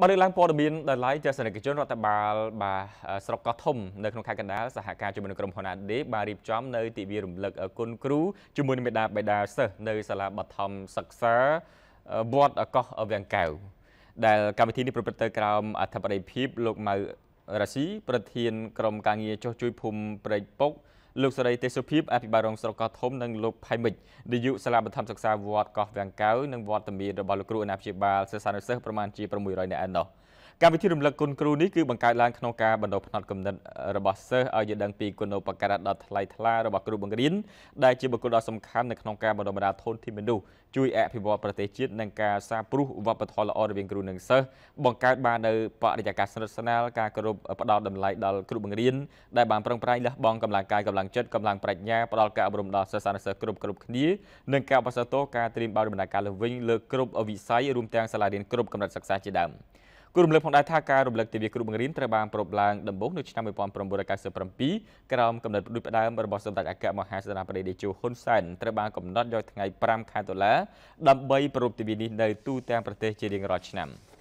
បាទរឿងឡើងព័ត៌មានដល់ឡាយជាសនិកជនរដ្ឋបាលបាទស្រុកកោះធំនៅក្នុងខេត្តកណ្ដាលសហការជាមួយនឹងក្រុមហ៊ុន AD បាទរៀបចំ នៅទិវារំលឹកគុណគ្រូជាមួយនឹងមេដាបេដាសិស្សនៅ សាលាបឋមសិក្សាវត្តកោះវាំងកៅដែលកម្មវិធីនេះប្រព្រឹត្តទៅក្រោមអធិបតីភាពលោកម៉ៅរ៉ាស៊ីប្រធានក្រុមការងារចុះជួយភូមិព្រៃពុកលោកសេរីទេសសុភិបអភិបាលរងស្រុកកោះធំនិងលោកផៃមិចនាយកសាលាបឋមសិក្សាវត្តកោះវាំងកៅនិងវត្តមានរបស់លោកគ្រូអាណាព្យាបាលសិស្សានុសិស្សប្រមាណជា600នាក់ឯណោះកម្មវិធីរំលឹកគុណគ្រូនេះគឺបង្កើតឡើងក្នុងការបណ្ដុះផ្នត់គំនិតរបស់សិស្សឲ្យយល់ដឹងពីគុណូបការៈដ៏ថ្លៃថ្លារបស់គ្រូបង្រៀនដែលជាបុគ្គលដ៏សំខាន់នៅក្នុងការបណ្ដុះបណ្ដាលធនធានមនុស្សជួយអភិវឌ្ឍប្រទេសជាតិនិងការសាព្រោះវប្បធម៌ល្អរវាងគ្រូនិងសិស្សបង្កើតបាននៅបរិយាកាសស្និទ្ធស្នាលការគោរពផ្ដល់តម្លៃដល់គ្រូបង្រៀនដែលបានប្រឹងប្រែងលះបង់កម្លាំងកាយកម្លាំងលាំងចិត្តកម្លាំងប្រាជ្ញាផ្ដល់ការអប់រំដល់សិស្សានុសិស្សគ្រប់គ្រប់គ្នានិងការបន្តតការត្រៀមបើកដំណើរការលើវិញលើគ្រប់វិស័យរួមទាំងសាលារៀនគ្រប់កម្រិតសិក្សាជាដើមគូរំលឹកផងដែរថាការរំលឹកទិវាគ្រូបង្រៀនត្រូវបានប្រពឡើងដំបូងនៅឆ្នាំ1997ក្រោមកំណត់ដូចផ្ដើមរបស់សម្ដេចអគ្គមហាសេនាបតីតេជោហ៊ុនសែនត្រូវបានកំណត់យកថ្ងៃ5ខែតុលាដើម្បីប្រពៃទិវានេះនៅទូទាំងប្រទេសជារៀងរាល់ឆ្នាំ។